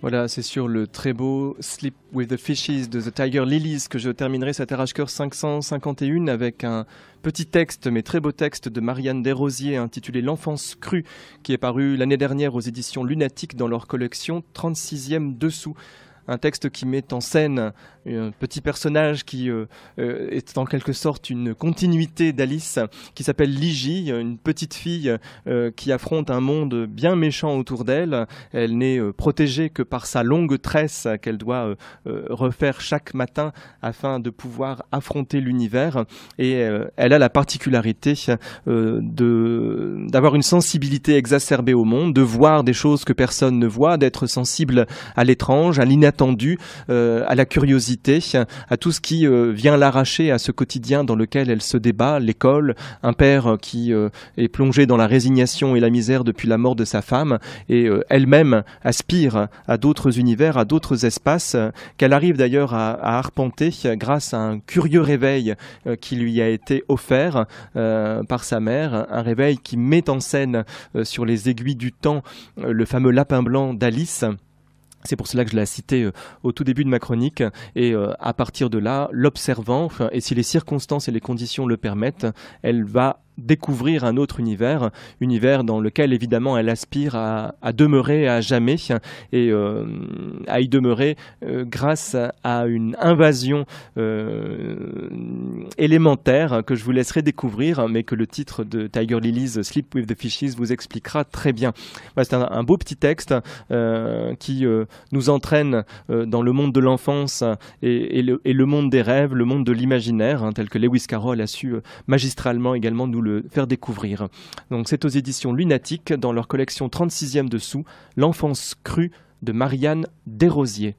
Voilà, c'est sur le très beau Sleep with the Fishes de The Tiger Lilies que je terminerai cet Arrache-Cœur 551 avec un petit texte, mais très beau texte de Marianne Desrosiers intitulé L'enfance crue, qui est paru l'année dernière aux éditions Lunatique dans leur collection 36e Dessous un texte qui met en scène un petit personnage qui euh, euh, est en quelque sorte une continuité d'Alice, qui s'appelle Ligie, une petite fille euh, qui affronte un monde bien méchant autour d'elle. Elle, n'est protégée que par sa longue tresse qu'elle doit refaire chaque matin afin de pouvoir affronter l'univers. Et elle a la particularité de d'avoir une sensibilité exacerbée au monde, de voir des choses que personne ne voit, d'être sensible à l'étrange, à l'inattendu, euh, à la curiosité, à tout ce qui euh, vient l'arracher à ce quotidien dans lequel elle se débat, l'école, un père qui euh, est plongé dans la résignation et la misère depuis la mort de sa femme, et elle-même aspire à d'autres univers, à d'autres espaces, qu'elle arrive d'ailleurs à, arpenter grâce à un curieux réveil qui lui a été offert par sa mère, un réveil qui met en scène sur les aiguilles du temps le fameux lapin blanc d'Alice. C'est pour cela que je l'ai cité euh, au tout début de ma chronique. Et euh, à partir de là, l'observant, et si les circonstances et les conditions le permettent, elle va découvrir un autre univers, univers dans lequel évidemment elle aspire à, demeurer à jamais et euh, à y demeurer euh, grâce à une invasion euh, élémentaire que je vous laisserai découvrir, mais que le titre de Tiger Lily's Sleep with the Fishes vous expliquera très bien. C'est un, beau petit texte qui nous entraîne dans le monde de l'enfance et, et, le, monde des rêves, le monde de l'imaginaire, hein, tel que Lewis Carroll a su magistralement également nous le faire découvrir. Donc c'est aux éditions Lunatique dans leur collection 36e dessous, L'enfance crue de Marianne Desrosiers.